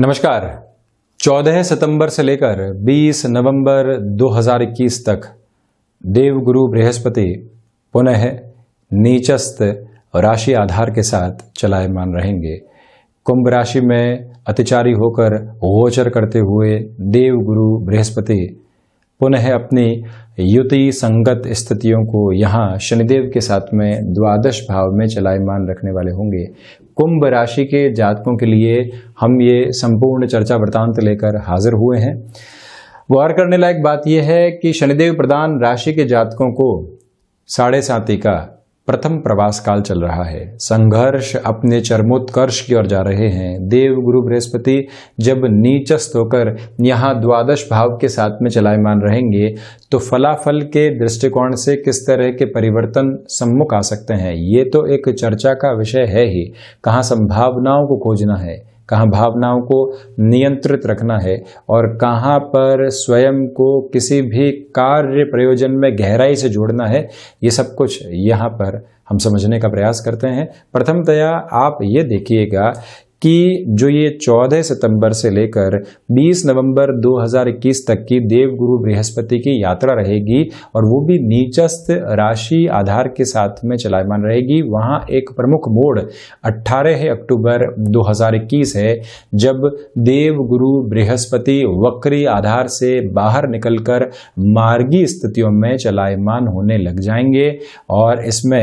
नमस्कार 14 सितंबर से लेकर 20 नवंबर 2021 तक देवगुरु बृहस्पति पुनः नीचस्त राशि आधार के साथ चलायमान रहेंगे कुंभ राशि में अतिचारी होकर गोचर करते हुए देवगुरु बृहस्पति पुनः अपनी युति संगत स्थितियों को यहाँ शनिदेव के साथ में द्वादश भाव में चलायमान रखने वाले होंगे कुंभ राशि के जातकों के लिए हम ये संपूर्ण चर्चा वृतांत लेकर हाजिर हुए हैं गौर करने लायक बात यह है कि शनिदेव प्रदान राशि के जातकों को साढ़े साथी का प्रथम प्रवास काल चल रहा है संघर्ष अपने चरमोत्कर्ष की ओर जा रहे हैं देव गुरु बृहस्पति जब नीचस्त होकर यहाँ द्वादश भाव के साथ में चलायमान रहेंगे तो फलाफल के दृष्टिकोण से किस तरह के परिवर्तन सम्मुख आ सकते हैं ये तो एक चर्चा का विषय है ही कहाँ संभावनाओं को खोजना है कहाँ भावनाओं को नियंत्रित रखना है और कहाँ पर स्वयं को किसी भी कार्य प्रयोजन में गहराई से जोड़ना है ये सब कुछ यहाँ पर हम समझने का प्रयास करते हैं प्रथमतया आप ये देखिएगा कि जो ये 14 सितंबर से लेकर 20 नवंबर 2021 तक की देवगुरु बृहस्पति की यात्रा रहेगी और वो भी नीचस्थ राशि आधार के साथ में चलायमान रहेगी वहाँ एक प्रमुख मोड़ 18 अक्टूबर 2021 है जब देवगुरु बृहस्पति वक्री आधार से बाहर निकलकर मार्गी स्थितियों में चलायमान होने लग जाएंगे और इसमें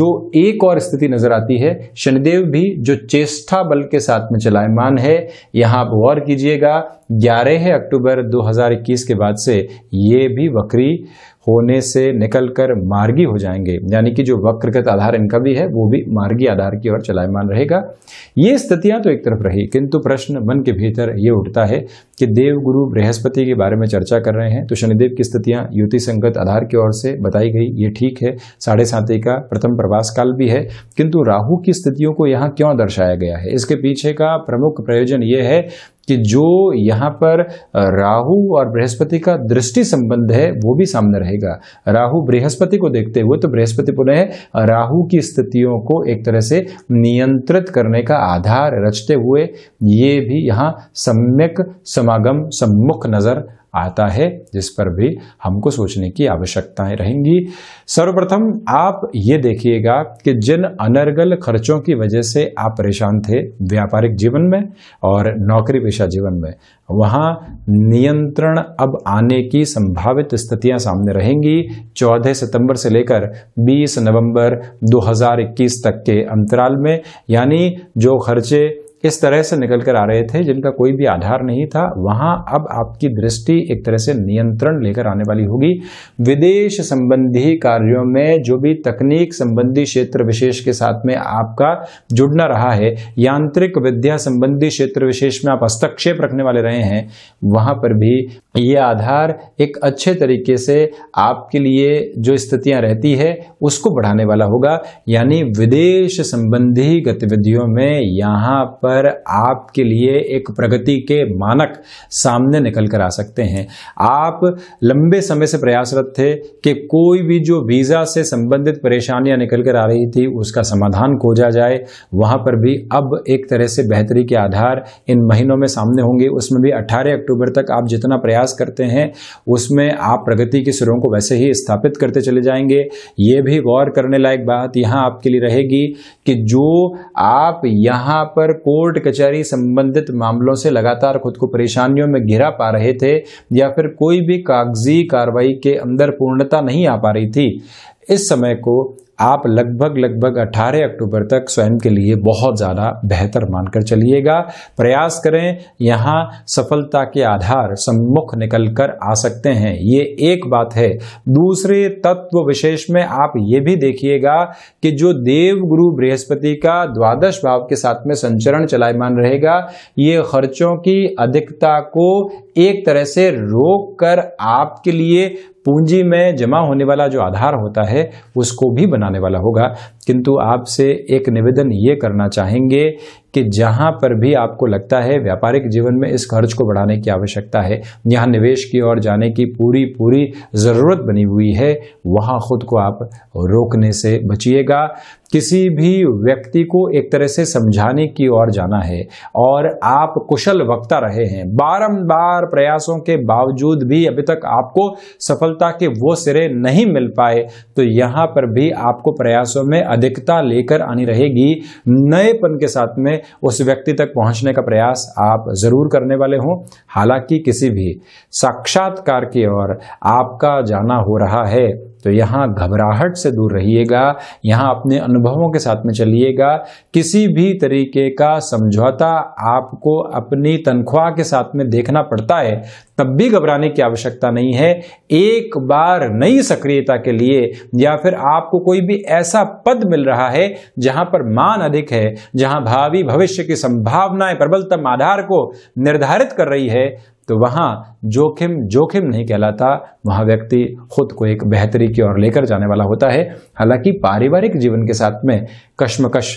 जो एक और स्थिति नजर आती है शनिदेव भी जो चेष्टा बल के साथ में चलायमान है यहाँ आप गौर कीजिएगा ग्यारह अक्टूबर 2021 के बाद से ये भी वक्री होने से निकलकर मार्गी हो जाएंगे यानी कि जो वक्रगत आधार इनका भी है वो भी मार्गी आधार की ओर चलायमान रहेगा ये स्थितियां तो एक तरफ रही किंतु प्रश्न मन के भीतर ये उठता है कि देवगुरु बृहस्पति के बारे में चर्चा कर रहे हैं तो शनिदेव की स्थितियां युति संगत आधार की ओर से बताई गई ये ठीक है साढ़े सात का प्रथम प्रवास काल भी है किंतु राहु की स्थितियों को यहाँ क्यों दर्शाया गया है इसके पीछे का प्रमुख प्रयोजन ये है कि जो यहाँ पर राहु और बृहस्पति का दृष्टि संबंध है वो भी सामने रहेगा राहु बृहस्पति को देखते हुए तो बृहस्पति पुनः राहु की स्थितियों को एक तरह से नियंत्रित करने का आधार रचते हुए ये भी यहाँ सम्यक समागम सम्मुख नजर आता है जिस पर भी हमको सोचने की आवश्यकताएं रहेंगी सर्वप्रथम आप ये देखिएगा कि जिन अनर्गल खर्चों की वजह से आप परेशान थे व्यापारिक जीवन में और नौकरी पेशा जीवन में वहाँ नियंत्रण अब आने की संभावित स्थितियां सामने रहेंगी 14 सितंबर से लेकर 20 नवंबर 2021 तक के अंतराल में यानी जो खर्चे इस तरह से निकल कर आ रहे थे जिनका कोई भी आधार नहीं था वहां अब आपकी दृष्टि एक तरह से नियंत्रण लेकर आने वाली होगी विदेश संबंधी कार्यों में जो भी तकनीक संबंधी क्षेत्र विशेष के साथ में आपका जुड़ना रहा है यांत्रिक विद्या संबंधी क्षेत्र विशेष में आप हस्तक्षेप रखने वाले रहे हैं वहां पर भी ये आधार एक अच्छे तरीके से आपके लिए जो स्थितियां रहती है उसको बढ़ाने वाला होगा यानी विदेश संबंधी गतिविधियों में यहाँ पर आपके लिए एक प्रगति के मानक सामने निकल कर आ सकते हैं आप लंबे समय से प्रयासरत थे कि कोई भी जो वीज़ा से संबंधित परेशानियां निकल कर आ रही थी उसका समाधान खोजा जाए वहाँ पर भी अब एक तरह से बेहतरी के आधार इन महीनों में सामने होंगे उसमें भी अट्ठारह अक्टूबर तक आप जितना प्रयास प्रयास करते हैं उसमें आप प्रगति के सुरों को वैसे ही स्थापित करते चले जाएंगे ये भी गौर करने लायक बात यहाँ आपके लिए रहेगी कि जो आप यहाँ पर कोर्ट कचहरी संबंधित मामलों से लगातार खुद को परेशानियों में घिरा पा रहे थे या फिर कोई भी कागजी कार्रवाई के अंदर पूर्णता नहीं आ पा रही थी इस समय को आप लगभग लगभग 18 अक्टूबर तक स्वयं के लिए बहुत ज़्यादा बेहतर मानकर चलिएगा प्रयास करें यहाँ सफलता के आधार सम्मुख निकल कर आ सकते हैं ये एक बात है दूसरे तत्व विशेष में आप ये भी देखिएगा कि जो देव गुरु बृहस्पति का द्वादश भाव के साथ में संचरण चलायमान रहेगा ये खर्चों की अधिकता को एक तरह से रोक कर आपके लिए पूंजी में जमा होने वाला जो आधार होता है उसको भी बनाने वाला होगा किंतु आपसे एक निवेदन ये करना चाहेंगे कि जहाँ पर भी आपको लगता है व्यापारिक जीवन में इस खर्च को बढ़ाने की आवश्यकता है यहाँ निवेश की ओर जाने की पूरी पूरी ज़रूरत बनी हुई है वहाँ खुद को आप रोकने से बचिएगा किसी भी व्यक्ति को एक तरह से समझाने की ओर जाना है और आप कुशल वक्ता रहे हैं बारंबार प्रयासों के बावजूद भी अभी तक आपको सफलता के वो सिरे नहीं मिल पाए तो यहां पर भी आपको प्रयासों में अधिकता लेकर आनी रहेगी नएपन के साथ में उस व्यक्ति तक पहुंचने का प्रयास आप जरूर करने वाले हों हालांकि किसी भी साक्षात्कार की ओर आपका जाना हो रहा है तो यहाँ घबराहट से दूर रहिएगा यहाँ अपने अनुभवों के साथ में चलिएगा किसी भी तरीके का समझौता आपको अपनी तनख्वाह के साथ में देखना पड़ता है तब भी घबराने की आवश्यकता नहीं है एक बार नई सक्रियता के लिए या फिर आपको कोई भी ऐसा पद मिल रहा है जहां पर मान अधिक है जहां भावी भविष्य की संभावनाएं प्रबलतम आधार को निर्धारित कर रही है तो वहाँ जोखिम जोखिम नहीं कहलाता वहाँ व्यक्ति खुद को एक बेहतरी की ओर लेकर जाने वाला होता है हालांकि पारिवारिक जीवन के साथ में कश्मकश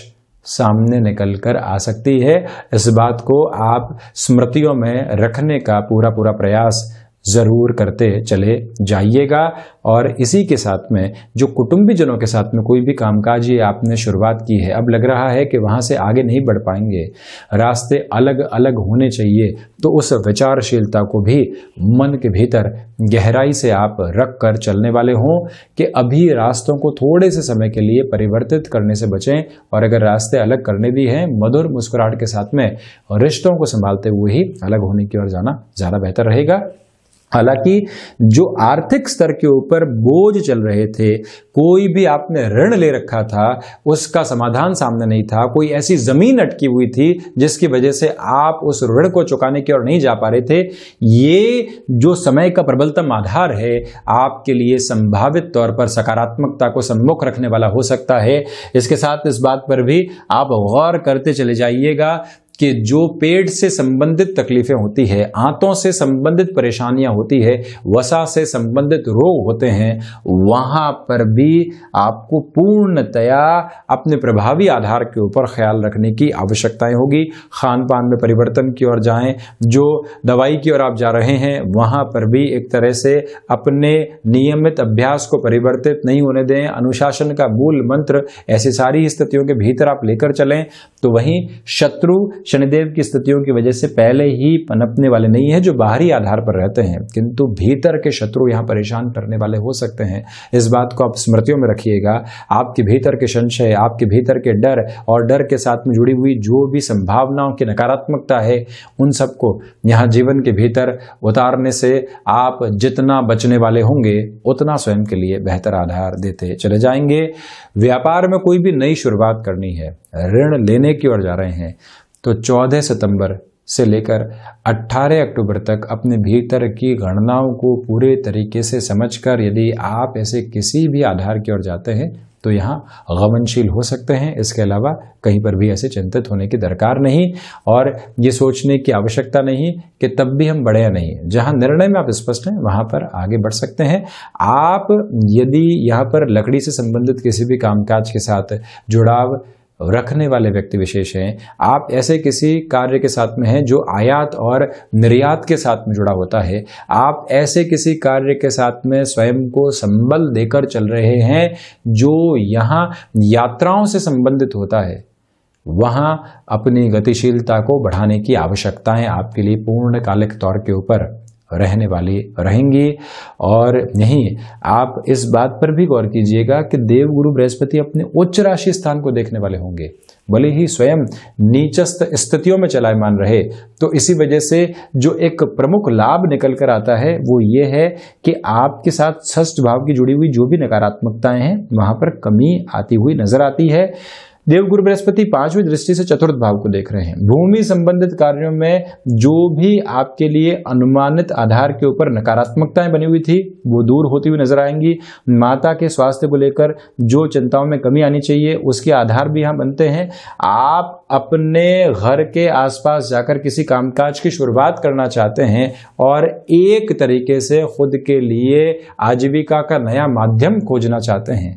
सामने निकल कर आ सकती है इस बात को आप स्मृतियों में रखने का पूरा पूरा प्रयास ज़रूर करते चले जाइएगा और इसी के साथ में जो कुटुंबीजनों के साथ में कोई भी कामकाज ये आपने शुरुआत की है अब लग रहा है कि वहाँ से आगे नहीं बढ़ पाएंगे रास्ते अलग अलग होने चाहिए तो उस विचारशीलता को भी मन के भीतर गहराई से आप रख कर चलने वाले हों कि अभी रास्तों को थोड़े से समय के लिए परिवर्तित करने से बचें और अगर रास्ते अलग करने भी हैं मधुर मुस्कुराहट के साथ में रिश्तों को संभालते हुए ही अलग होने की ओर जाना ज़्यादा बेहतर रहेगा हालांकि जो आर्थिक स्तर के ऊपर बोझ चल रहे थे कोई भी आपने ऋण ले रखा था उसका समाधान सामने नहीं था कोई ऐसी जमीन अटकी हुई थी जिसकी वजह से आप उस ऋण को चुकाने की ओर नहीं जा पा रहे थे ये जो समय का प्रबलतम आधार है आपके लिए संभावित तौर पर सकारात्मकता को सम्मुख रखने वाला हो सकता है इसके साथ इस बात पर भी आप गौर करते चले जाइएगा कि जो पेट से संबंधित तकलीफें होती है आंतों से संबंधित परेशानियां होती है वसा से संबंधित रोग होते हैं वहां पर भी आपको पूर्णतया अपने प्रभावी आधार के ऊपर ख्याल रखने की आवश्यकताएं होगी खान पान में परिवर्तन की ओर जाएं जो दवाई की ओर आप जा रहे हैं वहां पर भी एक तरह से अपने नियमित अभ्यास को परिवर्तित नहीं होने दें अनुशासन का मूल मंत्र ऐसी सारी स्थितियों के भीतर आप लेकर चलें तो वहीं शत्रु शनिदेव की स्थितियों की वजह से पहले ही पनपने वाले नहीं है जो बाहरी आधार पर रहते हैं किंतु भीतर के शत्रु यहाँ परेशान करने वाले हो सकते हैं इस बात को आप स्मृतियों में रखिएगा आपके भीतर के संशय आपके भीतर के डर और डर के साथ में जुड़ी हुई जो भी संभावनाओं की नकारात्मकता है उन सबको यहाँ जीवन के भीतर उतारने से आप जितना बचने वाले होंगे उतना स्वयं के लिए बेहतर आधार देते चले जाएंगे व्यापार में कोई भी नई शुरुआत करनी है ऋण लेने की ओर जा रहे हैं तो 14 सितंबर से लेकर 18 अक्टूबर तक अपने भीतर की गणनाओं को पूरे तरीके से समझकर यदि आप ऐसे किसी भी आधार की ओर जाते हैं तो यहाँ गमनशील हो सकते हैं इसके अलावा कहीं पर भी ऐसे चिंतित होने की दरकार नहीं और ये सोचने की आवश्यकता नहीं कि तब भी हम बढ़े या नहीं जहाँ निर्णय में आप स्पष्ट हैं वहाँ पर आगे बढ़ सकते हैं आप यदि यहाँ पर लकड़ी से संबंधित किसी भी कामकाज के साथ जुड़ाव रखने वाले व्यक्ति विशेष हैं आप ऐसे किसी कार्य के साथ में हैं जो आयात और निर्यात के साथ में जुड़ा होता है आप ऐसे किसी कार्य के साथ में स्वयं को संबल देकर चल रहे हैं जो यहाँ यात्राओं से संबंधित होता है वहाँ अपनी गतिशीलता को बढ़ाने की आवश्यकताएं आपके लिए पूर्णकालिक तौर के ऊपर रहने वाली रहेंगी और यहीं आप इस बात पर भी गौर कीजिएगा कि देव गुरु बृहस्पति अपने उच्च राशि स्थान को देखने वाले होंगे भले ही स्वयं नीचस्त स्थितियों में चलायमान रहे तो इसी वजह से जो एक प्रमुख लाभ निकल कर आता है वो ये है कि आपके साथ ष्ठ भाव की जुड़ी हुई जो भी नकारात्मकताएं हैं वहां पर कमी आती हुई नजर आती है देव गुरु बृहस्पति पांचवी दृष्टि से चतुर्थ भाव को देख रहे हैं भूमि संबंधित कार्यों में जो भी आपके लिए अनुमानित आधार के ऊपर नकारात्मकताएं बनी हुई थी वो दूर होती हुई नजर आएंगी माता के स्वास्थ्य को लेकर जो चिंताओं में कमी आनी चाहिए उसके आधार भी यहाँ बनते हैं आप अपने घर के आसपास जाकर किसी कामकाज की शुरुआत करना चाहते हैं और एक तरीके से खुद के लिए आजीविका का नया माध्यम खोजना चाहते हैं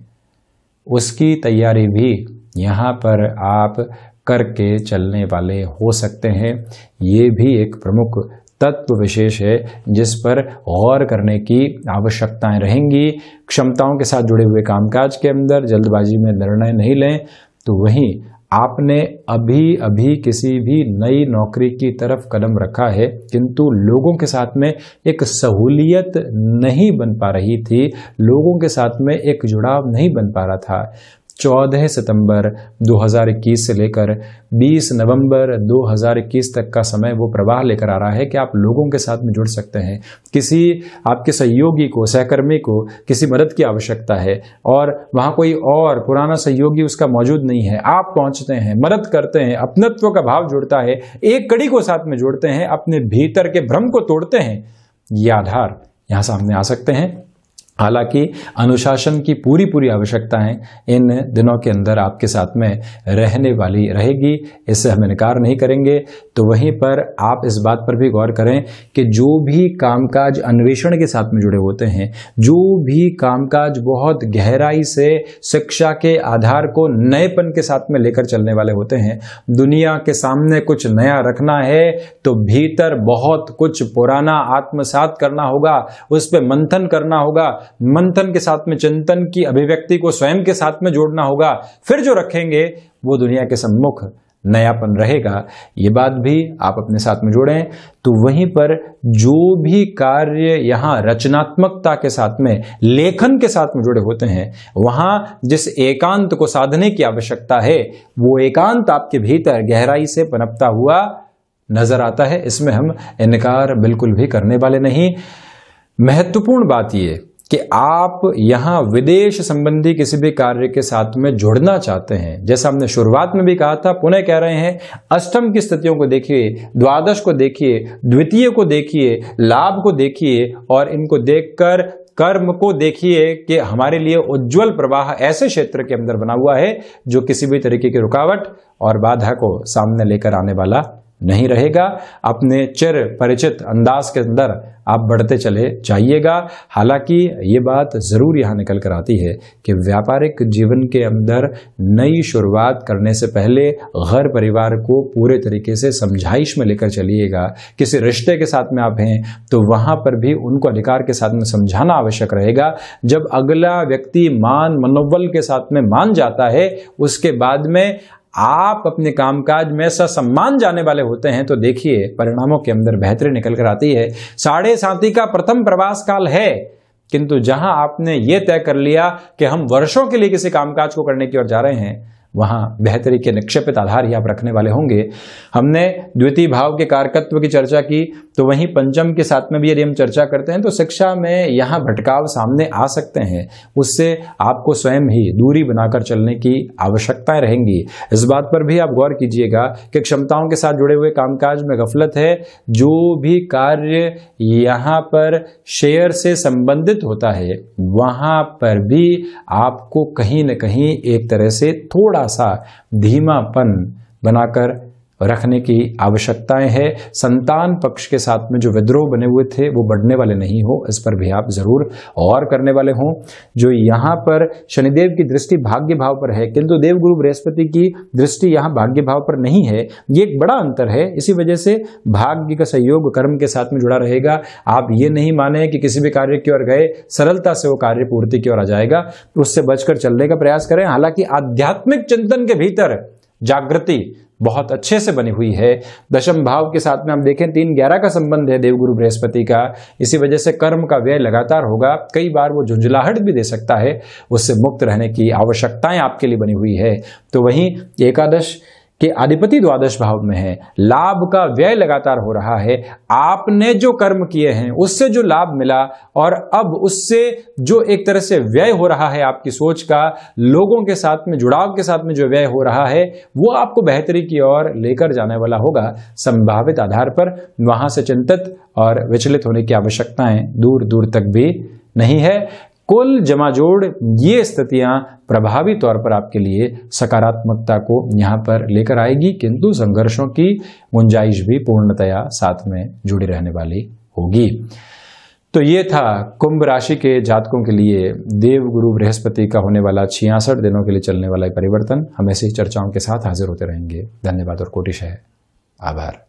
उसकी तैयारी भी यहाँ पर आप करके चलने वाले हो सकते हैं ये भी एक प्रमुख तत्व विशेष है जिस पर गौर करने की आवश्यकताएं रहेंगी क्षमताओं के साथ जुड़े हुए कामकाज के अंदर जल्दबाजी में निर्णय नहीं लें तो वहीं आपने अभी अभी किसी भी नई नौकरी की तरफ कदम रखा है किंतु लोगों के साथ में एक सहूलियत नहीं बन पा रही थी लोगों के साथ में एक जुड़ाव नहीं बन पा रहा था 14 सितंबर 2021 से लेकर 20 नवंबर 2021 तक का समय वो प्रवाह लेकर आ रहा है कि आप लोगों के साथ में जुड़ सकते हैं किसी आपके सहयोगी को सहकर्मी को किसी मदद की आवश्यकता है और वहाँ कोई और पुराना सहयोगी उसका मौजूद नहीं है आप पहुँचते हैं मदद करते हैं अपनत्व का भाव जुड़ता है एक कड़ी को साथ में जोड़ते हैं अपने भीतर के भ्रम को तोड़ते हैं ये आधार यहाँ सामने आ सकते हैं हालांकि अनुशासन की पूरी पूरी आवश्यकताएं इन दिनों के अंदर आपके साथ में रहने वाली रहेगी इससे हम इनकार नहीं करेंगे तो वहीं पर आप इस बात पर भी गौर करें कि जो भी कामकाज अन्वेषण के साथ में जुड़े होते हैं जो भी कामकाज बहुत गहराई से शिक्षा के आधार को नएपन के साथ में लेकर चलने वाले होते हैं दुनिया के सामने कुछ नया रखना है तो भीतर बहुत कुछ पुराना आत्मसात करना होगा उस पर मंथन करना होगा मंथन के साथ में चिंतन की अभिव्यक्ति को स्वयं के साथ में जोड़ना होगा फिर जो रखेंगे वो दुनिया के सम्मुख नयापन रहेगा ये बात भी आप अपने साथ में जोड़ें तो वहीं पर जो भी कार्य यहाँ रचनात्मकता के साथ में लेखन के साथ में जुड़े होते हैं वहाँ जिस एकांत को साधने की आवश्यकता है वो एकांत आपके भीतर गहराई से पनपता हुआ नजर आता है इसमें हम इनकार बिल्कुल भी करने वाले नहीं महत्वपूर्ण बात यह कि आप यहां विदेश संबंधी किसी भी कार्य के साथ में जुड़ना चाहते हैं जैसा हमने शुरुआत में भी कहा था पुनः कह रहे हैं अष्टम की स्थितियों को देखिए द्वादश को देखिए द्वितीय को देखिए लाभ को देखिए और इनको देखकर कर्म को देखिए कि हमारे लिए उज्जवल प्रवाह ऐसे क्षेत्र के अंदर बना हुआ है जो किसी भी तरीके की रुकावट और बाधा को सामने लेकर आने वाला नहीं रहेगा अपने चिर परिचित अंदाज के अंदर आप बढ़ते चले जाइएगा हालांकि ये बात ज़रूर यहाँ निकल कर आती है कि व्यापारिक जीवन के अंदर नई शुरुआत करने से पहले घर परिवार को पूरे तरीके से समझाइश में लेकर चलिएगा किसी रिश्ते के साथ में आप हैं तो वहाँ पर भी उनको अधिकार के साथ में समझाना आवश्यक रहेगा जब अगला व्यक्ति मान मनोबल के साथ में मान जाता है उसके बाद में आप अपने कामकाज में सम्मान जाने वाले होते हैं तो देखिए परिणामों के अंदर बेहतरी निकल कर आती है साढ़े साथी का प्रथम प्रवास काल है किंतु जहां आपने ये तय कर लिया कि हम वर्षों के लिए किसी कामकाज को करने की ओर जा रहे हैं वहाँ बेहतरी के निक्षेपित आधार ही आप रखने वाले होंगे हमने द्वितीय भाव के कारकत्व की चर्चा की तो वहीं पंचम के साथ में भी यदि हम चर्चा करते हैं तो शिक्षा में यहाँ भटकाव सामने आ सकते हैं उससे आपको स्वयं ही दूरी बनाकर चलने की आवश्यकताएं रहेंगी इस बात पर भी आप गौर कीजिएगा कि क्षमताओं के साथ जुड़े हुए कामकाज में गफलत है जो भी कार्य यहाँ पर शेयर से संबंधित होता है वहाँ पर भी आपको कहीं ना कहीं एक तरह से थोड़ा थोड़ा सा धीमापन बनाकर रखने की आवश्यकताएं हैं संतान पक्ष के साथ में जो विद्रोह बने हुए थे वो बढ़ने वाले नहीं हो इस पर भी आप जरूर और करने वाले हों जो यहाँ पर शनिदेव की दृष्टि भाग्य भाव पर है किंतु देवगुरु बृहस्पति की दृष्टि यहाँ भाग्य भाव पर नहीं है ये एक बड़ा अंतर है इसी वजह से भाग्य का सहयोग कर्म के साथ में जुड़ा रहेगा आप ये नहीं माने कि किसी भी कार्य की ओर गए सरलता से वो कार्य पूर्ति की ओर आ जाएगा उससे बचकर चलने का प्रयास करें हालांकि आध्यात्मिक चिंतन के भीतर जागृति बहुत अच्छे से बनी हुई है दशम भाव के साथ में हम देखें तीन ग्यारह का संबंध है देवगुरु बृहस्पति का इसी वजह से कर्म का व्यय लगातार होगा कई बार वो झुंझुलाहट भी दे सकता है उससे मुक्त रहने की आवश्यकताएं आपके लिए बनी हुई है तो वहीं एकादश कि अधिपति द्वादश भाव में है लाभ का व्यय लगातार हो रहा है आपने जो कर्म किए हैं उससे जो लाभ मिला और अब उससे जो एक तरह से व्यय हो रहा है आपकी सोच का लोगों के साथ में जुड़ाव के साथ में जो व्यय हो रहा है वो आपको बेहतरी की ओर लेकर जाने वाला होगा संभावित आधार पर वहां से चिंतित और विचलित होने की आवश्यकताएं दूर दूर तक भी नहीं है कुल जमाजोड़ ये स्थितियां प्रभावी तौर पर आपके लिए सकारात्मकता को यहां पर लेकर आएगी किंतु संघर्षों की गुंजाइश भी पूर्णतया साथ में जुड़ी रहने वाली होगी तो ये था कुंभ राशि के जातकों के लिए देव गुरु बृहस्पति का होने वाला छियासठ दिनों के लिए चलने वाला परिवर्तन हम ऐसी चर्चाओं के साथ हाजिर होते रहेंगे धन्यवाद और कोटिश है आभार